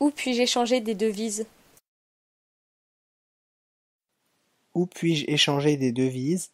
Où puis-je échanger des devises? Où puis-je échanger des devises?